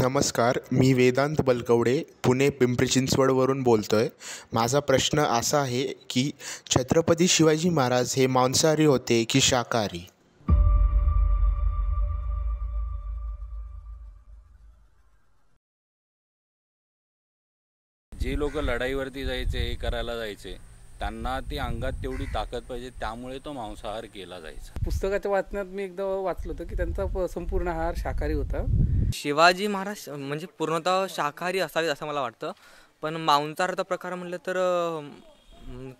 नमस्कार मी वेदांत बलकवडे पुणे पिंपरी चिंचवडवरून बोलतो आहे माझा प्रश्न असा आहे की छत्रपती शिवाजी महाराज हे मांसाहारी होते की शाकाहारी जे लोक लढाईवरती जायचे हे करायला जायचे त्यांना ती अंगात तेवढी ताकद पाहिजे त्यामुळे तो मांसाहार केला जायचा पुस्तकाच्या वाचनात मी एकदा वाचलं होतं की त्यांचा संपूर्ण आहार शाकाहारी होता शिवाजी महाराज म्हणजे पूर्णतः शाकाहारी असावेत असं मला वाटतं पण मांसाहाराचा प्रकार म्हटलं तर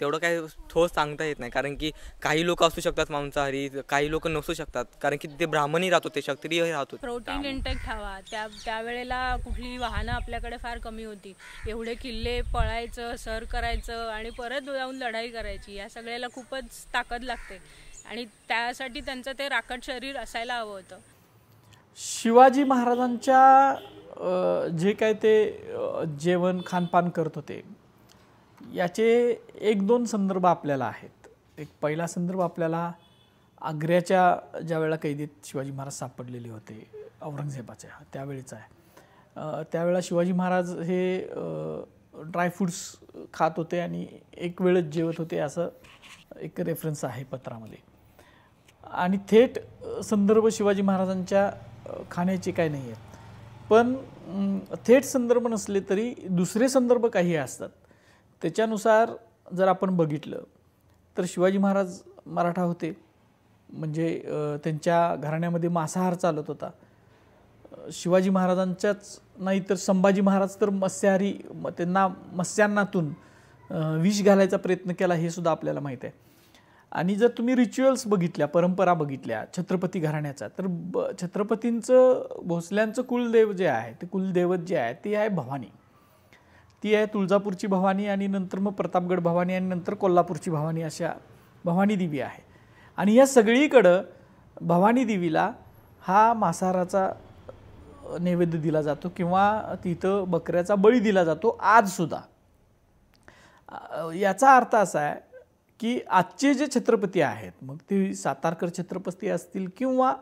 तेवढं काही ठोस सांगता येत नाही कारण की काही लोक असू शकतात मांसाहारी काही लोक नसू शकतात कारण की ते ब्राह्मणही राहतो ते क्षत्रिय राहतो प्रोटीन इंटेक हवा त्या त्यावेळेला कुठली वाहनं आपल्याकडे फार कमी होती एवढे किल्ले पळायचं सर करायचं आणि परत जाऊन लढाई करायची या सगळ्याला खूपच ताकद लागते आणि त्यासाठी त्यांचं ते राखट शरीर असायला हवं होतं शिवाजी महाराजांच्या जे काय ते जेवण खानपान करत होते याचे एक दोन संदर्भ आपल्याला आहेत एक पहिला संदर्भ आपल्याला आग्र्याच्या ज्या वेळेला कैदीत शिवाजी महाराज सापडलेले होते औरंगजेबाच्या त्यावेळेचा आहे त्यावेळेला शिवाजी महाराज हे ड्रायफ्रूट्स खात होते आणि एक वेळच जेवत होते असं एक रेफरन्स आहे पत्रामध्ये आणि थेट संदर्भ शिवाजी महाराजांच्या खाण्याचे काय नाही आहेत पण थेट संदर्भ नसले तरी दुसरे संदर्भ काही असतात त्याच्यानुसार जर आपण बघितलं तर शिवाजी महाराज मराठा होते म्हणजे त्यांच्या घराण्यामध्ये मांसाहार चालत होता शिवाजी महाराजांच्याच नाही तर संभाजी महाराज तर मत्स्याहारी त्यांना मत्स्यांनातून विष घालायचा प्रयत्न केला हे सुद्धा आपल्याला माहीत आहे आणि जर तुम्ही रिच्युअल्स बघितल्या परंपरा बघितल्या छत्रपती घराण्याचा तर ब छत्रपतींचं भोसल्यांचं कुलदेव जे आहे ते कुलदैवत जे आहे ते आहे भवानी ती आहे तुळजापूरची भवानी आणि नंतर मग प्रतापगड भवानी आणि नंतर कोल्हापूरची भवानी अशा भवानी देवी आहे आणि या सगळीकडं भवानी देवीला हा मासाराचा नैवेद्य दिला जातो किंवा तिथं बकऱ्याचा बळी दिला जातो आजसुद्धा याचा अर्थ असा आहे की आजचे जे छत्रपती आहेत मग ते सातारकर छत्रपती असतील किंवा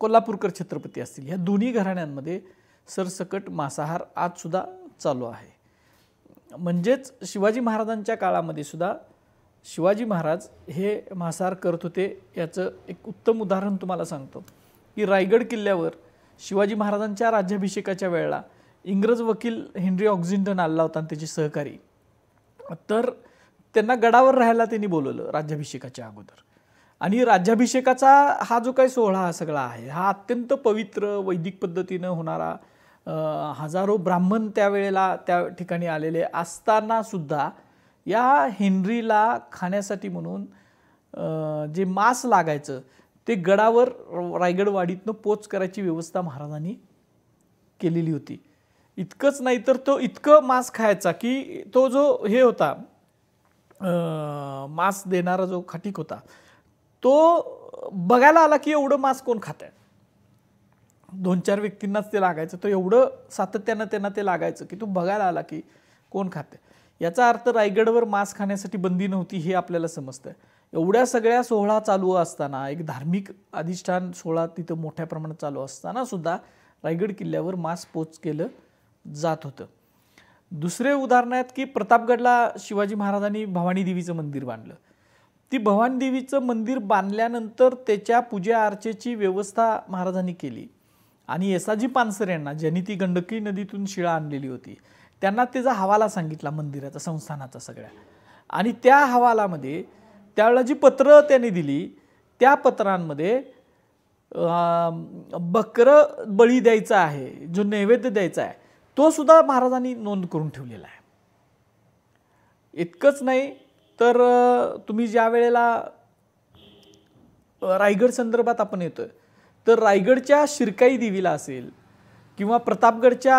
कोल्हापूरकर छत्रपती असतील ह्या दोन्ही घराण्यांमध्ये सरसकट मांसाहार आजसुद्धा चालू आहे म्हणजेच शिवाजी महाराजांच्या काळामध्ये सुद्धा शिवाजी महाराज हे मांसाहार करत होते याचं एक उत्तम उदाहरण तुम्हाला सांगतो की रायगड किल्ल्यावर शिवाजी महाराजांच्या राज्याभिषेकाच्या वेळेला इंग्रज वकील हेनरी ऑक्झिंटन आला होता आणि त्याचे सहकारी तर त्यांना गडावर राहायला त्यांनी बोलवलं राज्याभिषेकाच्या अगोदर आणि राज्याभिषेकाचा हा जो काही सोहळा हा सगळा आहे हा अत्यंत पवित्र वैदिक पद्धतीनं होणारा हजारो ब्राह्मण त्यावेळेला त्या ठिकाणी आलेले असतानासुद्धा या हेनरीला खाण्यासाठी म्हणून जे मास लागायचं ते गडावर रायगडवाडीतनं पोच करायची व्यवस्था महाराजांनी केलेली होती इतकंच नाही तर तो इतकं मास खायचा की तो जो हे होता मांस देणारा जो खटीक होता तो बघायला आला की एवढं मांस कोण खात आहे दोन चार व्यक्तींनाच ते लागायचं तर एवढं सातत्यानं त्यांना ते लागायचं की तू बघायला आला की कोण खाते याचा अर्थ रायगडवर मांस खाण्यासाठी बंदी नव्हती हे आपल्याला समजतं एवढ्या सगळ्या सोहळा चालू असताना एक धार्मिक अधिष्ठान सोहळा तिथं मोठ्या प्रमाणात चालू असताना सुद्धा रायगड किल्ल्यावर मांस पोच केलं जात होतं दुसरे उदाहरण आहेत की प्रतापगडला शिवाजी महाराजांनी भवानी देवीचं मंदिर बांधलं ती भवानी देवीचं मंदिर बांधल्यानंतर त्याच्या पूजा अर्चेची व्यवस्था महाराजांनी केली आणि येसाजी पानसर यांना ज्यांनी ती गंडकी नदीतून शिळा आणलेली होती त्यांना त्याचा हवाला सांगितला मंदिराचा संस्थानाचा सगळ्या आणि त्या हवालामध्ये त्यावेळेला जी पत्रं त्यांनी दिली त्या पत्रांमध्ये बकरं बळी द्यायचा आहे जो नैवेद्य द्यायचा आहे तो सुद्धा महाराजांनी नोंद करून ठेवलेला आहे इतकंच नाही तर तुम्ही ज्या वेळेला रायगड संदर्भात आपण येतोय तर रायगडच्या शिरकाई देवीला असेल किंवा प्रतापगडच्या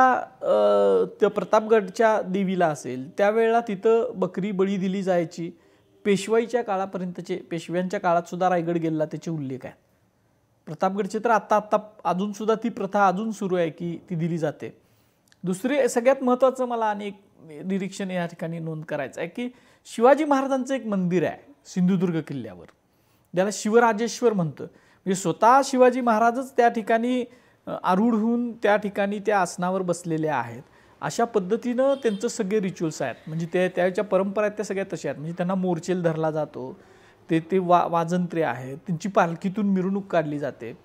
त्या प्रतापगडच्या देवीला असेल त्यावेळेला तिथं बकरी बळी दिली जायची पेशवाईच्या काळापर्यंतचे पेशव्यांच्या काळातसुद्धा रायगड गेलेला त्याचे उल्लेख आहे प्रतापगडचे तर आत्ता आत्ता अजूनसुद्धा ती प्रथा अजून सुरू आहे की ती दिली जाते दुसरे सगळ्यात महत्त्वाचं मला आणि एक निरीक्षण या ठिकाणी नोंद करायचं आहे की शिवाजी महाराजांचं एक मंदिर आहे सिंधुदुर्ग किल्ल्यावर ज्याला शिवराजेश्वर म्हणतं म्हणजे स्वतः शिवाजी महाराजच त्या ठिकाणी आरूढ होऊन त्या ठिकाणी त्या आसनावर बसलेले आहेत अशा पद्धतीनं त्यांचं सगळे रिच्युअल्स आहेत म्हणजे ते त्याच्या परंपरा आहेत त्या सगळ्या तशा आहेत म्हणजे त्यांना मोर्चेल धरला जातो ते ते वा वाजंत्रे आहेत त्यांची पालखीतून मिरवणूक काढली जाते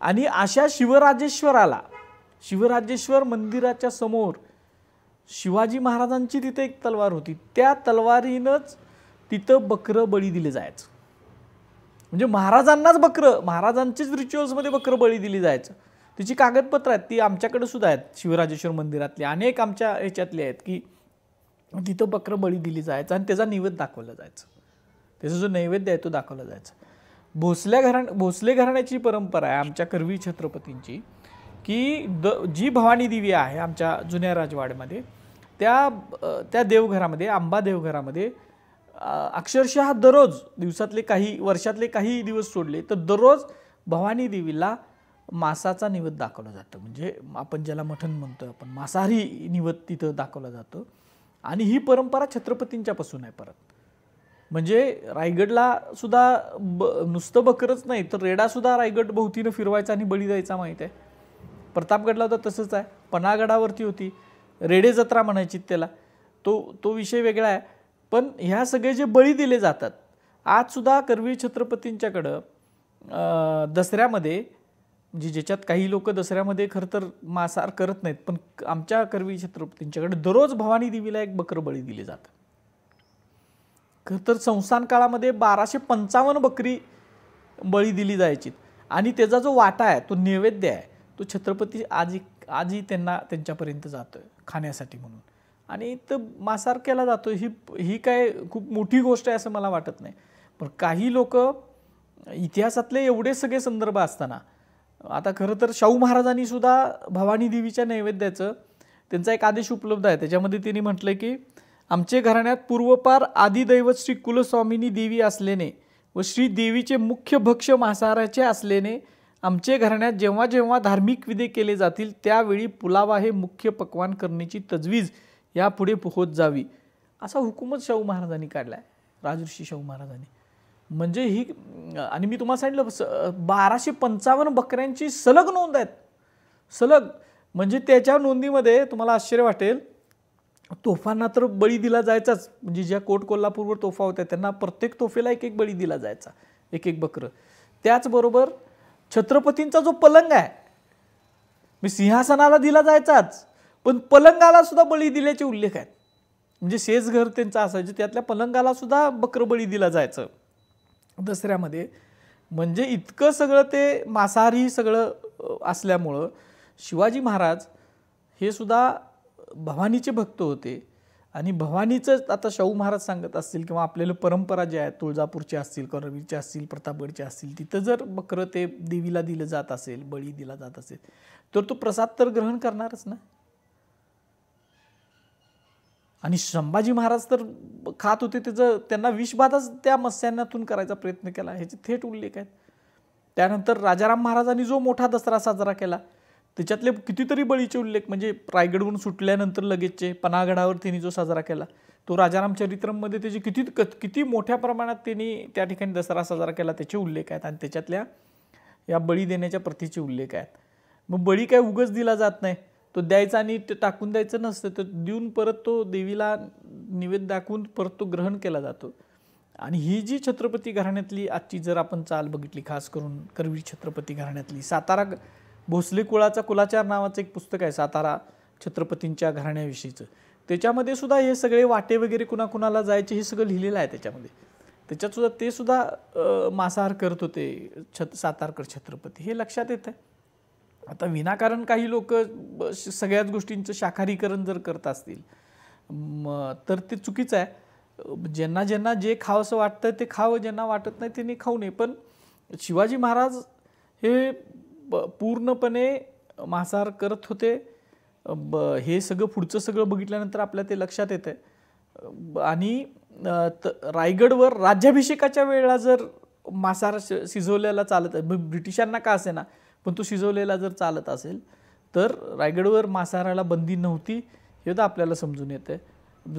आणि अशा शिवराजेश्वराला शिवराजेश्वर मंदिराच्या समोर शिवाजी महाराजांची तिथे एक तलवार होती त्या तलवारीनंच तिथं बकरं बळी दिले जायचं म्हणजे महाराजांनाच बकरं महाराजांचीच रिच्युअल्समध्ये बकरं बळी दिली जायचं तिची कागदपत्रं आहेत ती आमच्याकडे सुद्धा आहेत शिवराजेश्वर मंदिरातली अनेक आमच्या ह्याच्यातले आहेत की तिथं बकरं बळी दिली जायचं आणि त्याचा नैवेद्य दाखवला जायचं त्याचा जो नैवेद्य आहे तो दाखवला जायचा भोसल्या घराण भोसले घराण्याची परंपरा आहे आमच्या करवी छत्रपतींची की द जी भवानी देवी आहे आमच्या जुन्या राजवाड्यामध्ये त्या त्या देवघरामध्ये आंबा देवघरामध्ये अक्षरशः दररोज दिवसातले काही वर्षातले काही दिवस सोडले तर दररोज भवानी देवीला मासाचा निवत दाखवला जातो म्हणजे आपण ज्याला मठन म्हणतो आपण मासाहारी निवत तिथं दाखवला जातो आणि ही परंपरा छत्रपतींच्यापासून आहे परत म्हणजे रायगडला सुद्धा ब नुसतं बकरच नाही तर रेडासुद्धा रायगड भोवतीनं फिरवायचा आणि बळी द्यायचा माहीत आहे प्रतापगडला होता तसंच आहे पनागडावरती होती रेडे जत्रा म्हणायची त्याला तो तो विषय वेगळा आहे पण ह्या सगळे जे बळी दिले जातात आजसुद्धा कर्वी छत्रपतींच्याकडं दसऱ्यामध्ये म्हणजे ज्याच्यात काही लोक दसऱ्यामध्ये खरं तर मासार करत नाहीत पण आमच्या कर्वी छत्रपतींच्याकडे दररोज भवानी देवीला एक बकर बळी दिले जातं खरं तर संस्थान काळामध्ये बाराशे पंचावन्न बकरी बळी दिली जायची आणि त्याचा जो वाटा आहे तो नैवेद्य आहे तो छत्रपती आजी आजी त्यांना त्यांच्यापर्यंत जातो आहे खाण्यासाठी म्हणून आणि तर मासार केला जातो ही ही काय खूप मोठी गोष्ट आहे असं मला वाटत नाही पण काही लोक इतिहासातले एवढे सगळे संदर्भ असताना आता खरं तर शाहू महाराजांनी सुद्धा भवानी देवीच्या नैवेद्याचं त्यांचा एक आदेश उपलब्ध आहे त्याच्यामध्ये त्यांनी म्हटलं की आमचे घराण्यात पूर्वपार आदिदैवत श्री कुलस्वामिनी देवी असल्याने व श्री देवीचे मुख्य भक्ष मासाराचे असल्याने आमचे घराण्यात जेव्हा जेव्हा धार्मिक विधे केले जातील त्यावेळी पुलावा हे मुख्य पक्वान करण्याची तजवीज यापुढे होत जावी असा हुकूमत शाहू महाराजांनी काढला आहे राजऋषी शाहू महाराजांनी म्हणजे ही आणि मी तुम्हाला सांगितलं बाराशे पंचावन्न बकऱ्यांची सलग नोंद आहेत सलग म्हणजे त्याच्या नोंदीमध्ये तुम्हाला आश्चर्य वाटेल तोफांना तर बळी दिला जायचाच म्हणजे ज्या कोट कोल्हापूरवर तोफा होत्या त्यांना प्रत्येक तोफेला एक एक बळी दिला जायचा एक एक बकरं त्याचबरोबर छत्रपतींचा जो पलंग आहे मी सिंहासनाला दिला जायचाच पण पलंगाला सुद्धा बळी दिल्याचे उल्लेख आहेत म्हणजे शेजघर त्यांचं असायचं त्यातल्या पलंगाला सुद्धा बकर बळी दिला जायचं दसऱ्यामध्ये म्हणजे इतकं सगळं ते मांसाहारी सगळं असल्यामुळं शिवाजी महाराज हे सुद्धा भवानीचे भक्त होते आणि भवानीचंच आता शाहू महाराज सांगत असतील किंवा आपल्याला परंपरा जे आहेत तुळजापूरच्या असतील करवीरची असतील प्रतापगडची असतील तिथं जर बकरं ते देवीला दिलं जात असेल बळी दिला जात असेल तर तो प्रसाद तर ग्रहण करणारच ना आणि संभाजी महाराज तर खात होते त्याचं त्यांना विषबाधाच त्या मत्स्यांनातून करायचा प्रयत्न केला ह्याचे थेट उल्लेख आहेत त्यानंतर राजाराम महाराजांनी जो मोठा दसरा साजरा केला त्याच्यातले कितीतरी बळीचे उल्लेख म्हणजे रायगडहून सुटल्यानंतर लगेचचे पनागडावर त्यांनी जो साजरा केला तो राजाराम चरित्रममध्ये त्याची किती किती मोठ्या प्रमाणात त्यांनी त्या ठिकाणी दसरा साजरा केला त्याचे उल्लेख आहेत आणि त्याच्यातल्या या बळी देण्याच्या प्रथेचे उल्लेख आहेत मग बळी काय उगच दिला जात नाही तो द्यायचा आणि ते टाकून द्यायचं नसतं तर देऊन परत तो देवीला निवेद दाखवून परत तो ग्रहण केला जातो आणि ही जी छत्रपती घराण्यातली आजची जर आपण चाल बघितली खास करून करवी छत्रपती घराण्यातली सातारा भोसले कुळाचा कुलाचार नावाचं एक पुस्तक आहे सातारा छत्रपतींच्या घराण्याविषयीचं त्याच्यामध्ये सुद्धा हे सगळे वाटे वगैरे कुणाकुणाला जायचे हे सगळं लिहिलेलं आहे त्याच्यामध्ये त्याच्यात सुद्धा ते सुद्धा मांसाहार करत होते छत सातारकर छत्रपती हे लक्षात येतं आहे आता विनाकारण काही लोक सगळ्याच गोष्टींचं शाकाहारीकरण जर करत असतील तर ते चुकीचं आहे ज्यांना ज्यांना जे खावंसं वाटतं ते खावं ज्यांना वाटत नाही त्यांनी खाऊ नये पण शिवाजी महाराज हे प पूर्णपणे मांसाहार करत होते ब हे सगळं पुढचं सगळं बघितल्यानंतर आपल्या ते लक्षात येतं आहे आणि त रायगडवर राज्याभिषेकाच्या वेळेला जर मांसाहार शिजवलेला चालत ब्रिटिशांना का असे ना पण तो शिजवलेला जर चालत असेल तर रायगडवर मांसाहाराला बंदी नव्हती हे तर आपल्याला समजून येते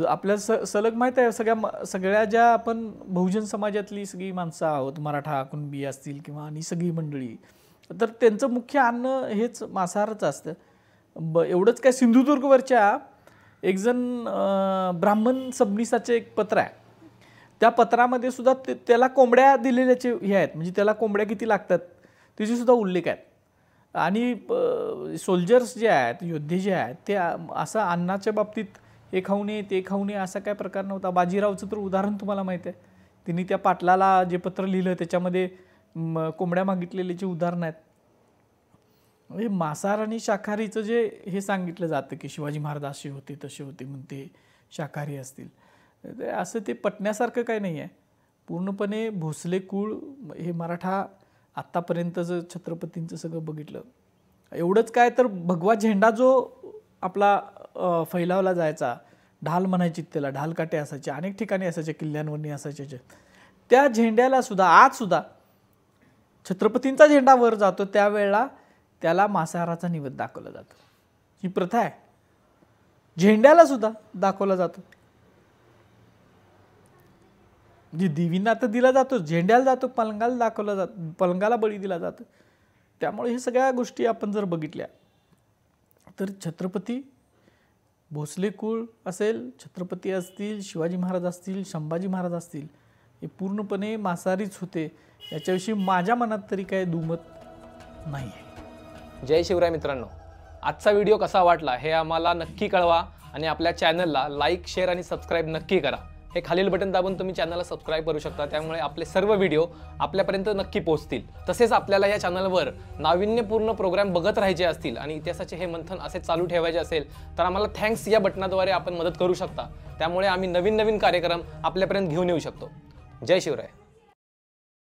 आपल्या स सलग माहीत आहे सगळ्या सगळ्या ज्या आपण बहुजन समाजातली सगळी माणसं आहोत मराठा कुणबी असतील किंवा आणि सगळी मंडळी तर त्यांचं मुख्य अन्न हेच मांसाहारच असतं ब एवढंच काय सिंधुदुर्गवरच्या एकजण ब्राह्मण सबनिसाचे एक पत्र आहे त्या पत्रामध्ये सुद्धा ते त्याला कोंबड्या दिलेल्याचे हे आहेत म्हणजे त्याला कोंबड्या किती लागतात सुद्धा उल्लेख आहेत आणि सोल्जर्स जे आहेत योद्धे जे आहेत ते असं अन्नाच्या बाबतीत हे खाऊ नये ते खाऊ नये असा काय प्रकार नव्हता बाजीरावचं तर उदाहरण तुम्हाला माहीत आहे तिने त्या पाटलाला जे पत्र लिहिलं त्याच्यामध्ये म कोंबड्या जे उदाहरणं आहेत म्हणजे मांसाहार आणि शाकाहारीचं जे हे सांगितलं जातं की शिवाजी महाराज असे होते तसे होते म्हणते शाकाहारी असतील असं ते पटण्यासारखं काही नाही आहे पूर्णपणे भोसले कुळ हे मराठा आत्तापर्यंत जर छत्रपतींचं सगळं बघितलं एवढंच काय तर भगवा झेंडा जो आपला फैलावला जायचा ढाल म्हणायची त्याला ढालकाटे असायचे अनेक ठिकाणी असायच्या किल्ल्यांवरनी असायचे त्या झेंड्याला सुद्धा आज सुद्धा छत्रपतींचा झेंडा वर जातो त्यावेळेला त्याला मांसाहाराचा निवेद दाखवला जातो ही प्रथा आहे झेंड्याला सुद्धा दाखवला जातो म्हणजे देवींना तर दिला जातो झेंड्याला जातो पलंगाला दाखवला जात पलंगाला बळी दिला जातो त्यामुळे हे सगळ्या गोष्टी आपण जर बघितल्या तर छत्रपती भोसले कुळ असेल छत्रपती असतील शिवाजी महाराज असतील संभाजी महाराज असतील हे पूर्णपणे मांसाहारीच होते याच्याविषयी माझ्या मनात तरी काय दुमत नाही जय शिवराय मित्रांनो आजचा व्हिडिओ कसा वाटला हे आम्हाला नक्की कळवा आणि आपल्या चॅनलला लाईक शेअर आणि सबस्क्राईब नक्की करा हे खालील बटन दाबून तुम्ही चॅनलला सबस्क्राईब करू शकता त्यामुळे आपले सर्व व्हिडिओ आपल्यापर्यंत नक्की पोहोचतील तसेच आपल्याला या चॅनलवर नाविन्यपूर्ण प्रोग्राम बघत राहायचे असतील आणि इतिहासाचे हे मंथन असे चालू ठेवायचे असेल तर आम्हाला थँक्स या बटनाद्वारे आपण मदत करू शकता त्यामुळे आम्ही नवीन नवीन कार्यक्रम आपल्यापर्यंत घेऊन येऊ शकतो जय शिवराय